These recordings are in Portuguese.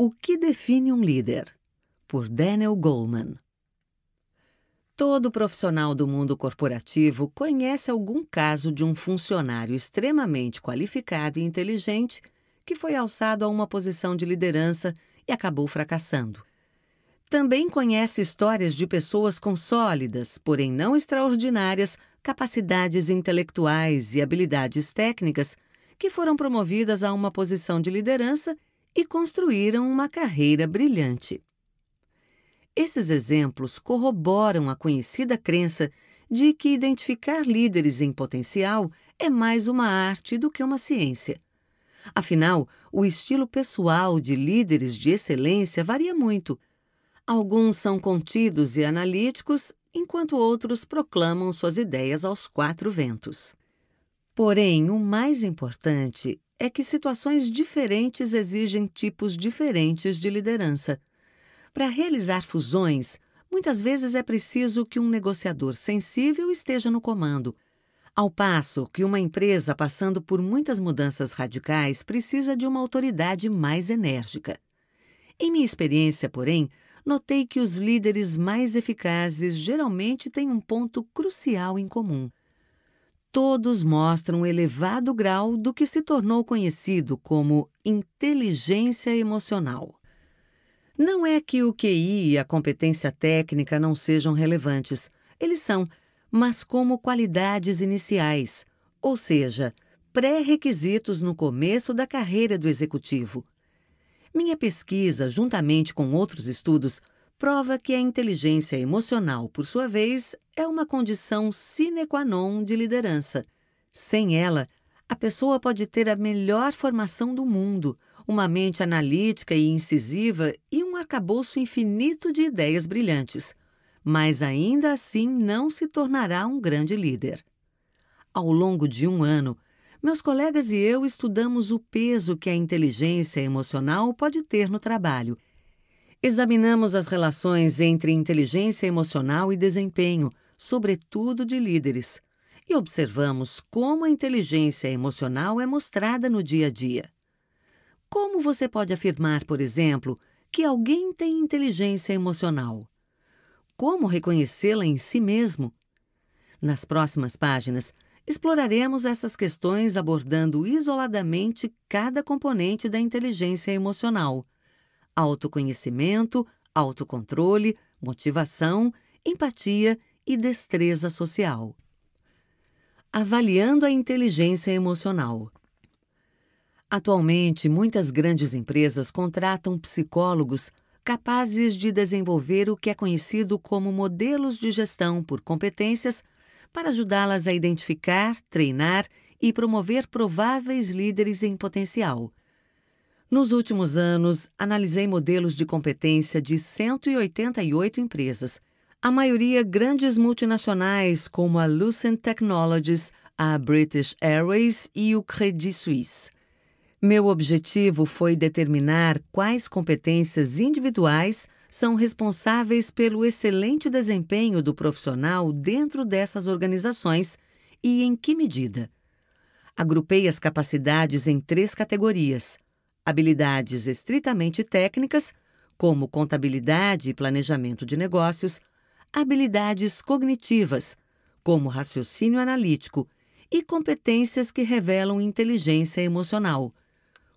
O que define um líder? Por Daniel Goleman. Todo profissional do mundo corporativo conhece algum caso de um funcionário extremamente qualificado e inteligente que foi alçado a uma posição de liderança e acabou fracassando. Também conhece histórias de pessoas com sólidas, porém não extraordinárias, capacidades intelectuais e habilidades técnicas que foram promovidas a uma posição de liderança e construíram uma carreira brilhante. Esses exemplos corroboram a conhecida crença de que identificar líderes em potencial é mais uma arte do que uma ciência. Afinal, o estilo pessoal de líderes de excelência varia muito. Alguns são contidos e analíticos, enquanto outros proclamam suas ideias aos quatro ventos. Porém, o mais importante é que situações diferentes exigem tipos diferentes de liderança. Para realizar fusões, muitas vezes é preciso que um negociador sensível esteja no comando. Ao passo que uma empresa passando por muitas mudanças radicais precisa de uma autoridade mais enérgica. Em minha experiência, porém, notei que os líderes mais eficazes geralmente têm um ponto crucial em comum: todos mostram um elevado grau do que se tornou conhecido como inteligência emocional. Não é que o QI e a competência técnica não sejam relevantes, eles são, mas como qualidades iniciais, ou seja, pré-requisitos no começo da carreira do executivo. Minha pesquisa, juntamente com outros estudos, prova que a inteligência emocional, por sua vez, é uma condição sine qua non de liderança. Sem ela, a pessoa pode ter a melhor formação do mundo, uma mente analítica e incisiva e um arcabouço infinito de ideias brilhantes, mas ainda assim não se tornará um grande líder. Ao longo de um ano, meus colegas e eu estudamos o peso que a inteligência emocional pode ter no trabalho Examinamos as relações entre inteligência emocional e desempenho, sobretudo de líderes, e observamos como a inteligência emocional é mostrada no dia a dia. Como você pode afirmar, por exemplo, que alguém tem inteligência emocional? Como reconhecê-la em si mesmo? Nas próximas páginas, exploraremos essas questões abordando isoladamente cada componente da inteligência emocional autoconhecimento, autocontrole, motivação, empatia e destreza social. Avaliando a inteligência emocional. Atualmente, muitas grandes empresas contratam psicólogos capazes de desenvolver o que é conhecido como modelos de gestão por competências para ajudá-las a identificar, treinar e promover prováveis líderes em potencial. Nos últimos anos, analisei modelos de competência de 188 empresas, a maioria grandes multinacionais como a Lucent Technologies, a British Airways e o Credit Suisse. Meu objetivo foi determinar quais competências individuais são responsáveis pelo excelente desempenho do profissional dentro dessas organizações e em que medida. Agrupei as capacidades em três categorias habilidades estritamente técnicas, como contabilidade e planejamento de negócios, habilidades cognitivas, como raciocínio analítico, e competências que revelam inteligência emocional,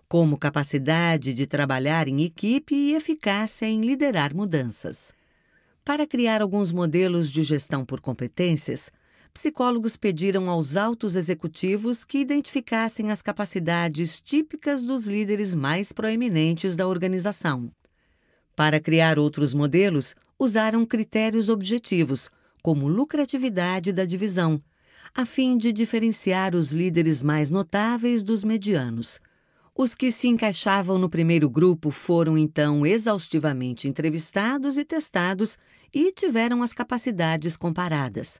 como capacidade de trabalhar em equipe e eficácia em liderar mudanças. Para criar alguns modelos de gestão por competências, psicólogos pediram aos altos executivos que identificassem as capacidades típicas dos líderes mais proeminentes da organização. Para criar outros modelos, usaram critérios objetivos, como lucratividade da divisão, a fim de diferenciar os líderes mais notáveis dos medianos. Os que se encaixavam no primeiro grupo foram então exaustivamente entrevistados e testados e tiveram as capacidades comparadas.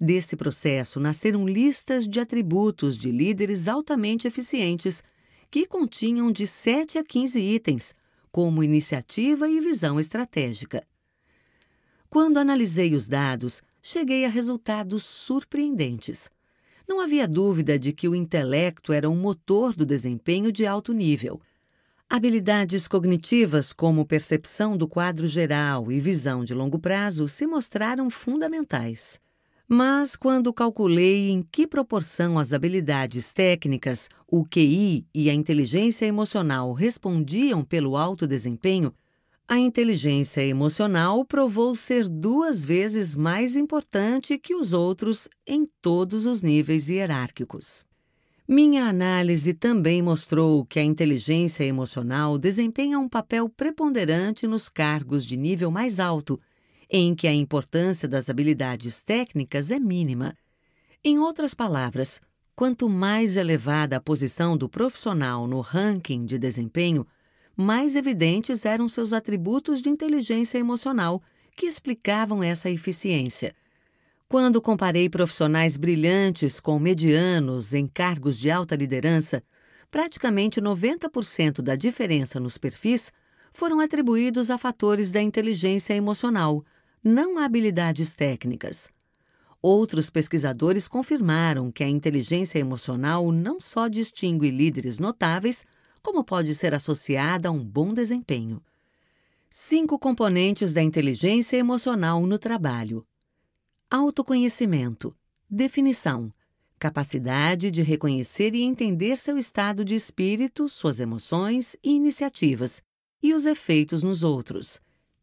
Desse processo nasceram listas de atributos de líderes altamente eficientes, que continham de 7 a 15 itens, como iniciativa e visão estratégica. Quando analisei os dados, cheguei a resultados surpreendentes. Não havia dúvida de que o intelecto era um motor do desempenho de alto nível. Habilidades cognitivas, como percepção do quadro geral e visão de longo prazo, se mostraram fundamentais. Mas quando calculei em que proporção as habilidades técnicas, o QI e a inteligência emocional respondiam pelo alto desempenho, a inteligência emocional provou ser duas vezes mais importante que os outros em todos os níveis hierárquicos. Minha análise também mostrou que a inteligência emocional desempenha um papel preponderante nos cargos de nível mais alto, em que a importância das habilidades técnicas é mínima. Em outras palavras, quanto mais elevada a posição do profissional no ranking de desempenho, mais evidentes eram seus atributos de inteligência emocional que explicavam essa eficiência. Quando comparei profissionais brilhantes com medianos em cargos de alta liderança, praticamente 90% da diferença nos perfis foram atribuídos a fatores da inteligência emocional, não habilidades técnicas. Outros pesquisadores confirmaram que a inteligência emocional não só distingue líderes notáveis, como pode ser associada a um bom desempenho. Cinco componentes da inteligência emocional no trabalho: autoconhecimento, definição, capacidade de reconhecer e entender seu estado de espírito, suas emoções e iniciativas, e os efeitos nos outros,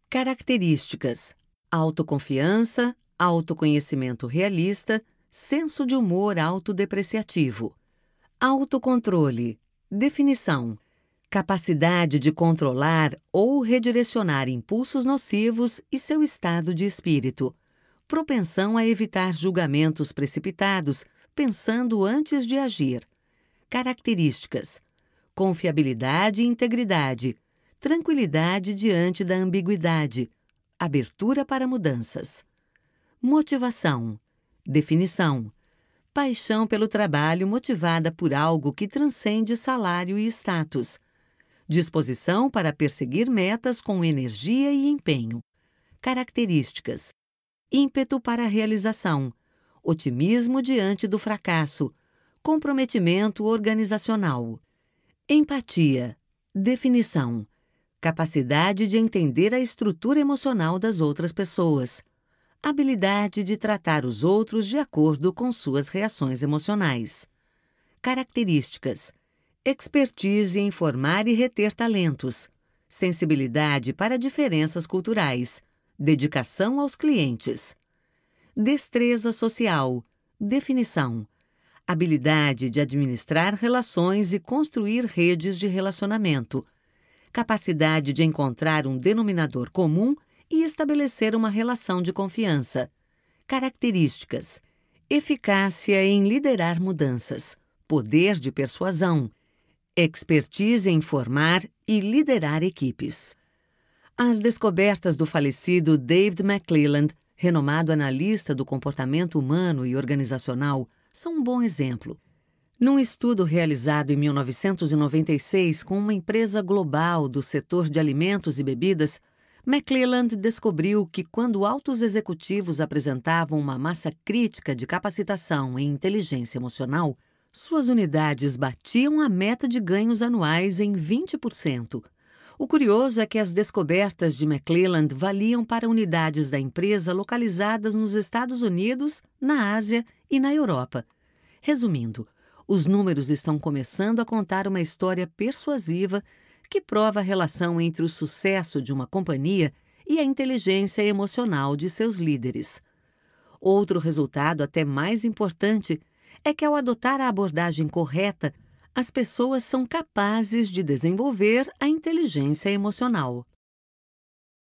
características, autoconfiança, autoconhecimento realista, senso de humor autodepreciativo, autocontrole, definição, capacidade de controlar ou redirecionar impulsos nocivos e seu estado de espírito, propensão a evitar julgamentos precipitados, pensando antes de agir. Características: confiabilidade e integridade, tranquilidade diante da ambiguidade abertura para mudanças, motivação, definição, paixão pelo trabalho motivada por algo que transcende salário e status, disposição para perseguir metas com energia e empenho, características, ímpeto para a realização, otimismo diante do fracasso, comprometimento organizacional, empatia, definição capacidade de entender a estrutura emocional das outras pessoas, habilidade de tratar os outros de acordo com suas reações emocionais, características, expertise em formar e reter talentos, sensibilidade para diferenças culturais, dedicação aos clientes, destreza social, definição, habilidade de administrar relações e construir redes de relacionamento capacidade de encontrar um denominador comum e estabelecer uma relação de confiança. Características: eficácia em liderar mudanças, poder de persuasão, expertise em formar e liderar equipes. As descobertas do falecido David McClelland, renomado analista do comportamento humano e organizacional, são um bom exemplo. Num estudo realizado em 1996 com uma empresa global do setor de alimentos e bebidas, McClelland descobriu que quando altos executivos apresentavam uma massa crítica de capacitação em inteligência emocional, suas unidades batiam a meta de ganhos anuais em 20%. O curioso é que as descobertas de McClelland valiam para unidades da empresa localizadas nos Estados Unidos, na Ásia e na Europa. Resumindo, os números estão começando a contar uma história persuasiva que prova a relação entre o sucesso de uma companhia e a inteligência emocional de seus líderes. Outro resultado, até mais importante, é que ao adotar a abordagem correta, as pessoas são capazes de desenvolver a inteligência emocional.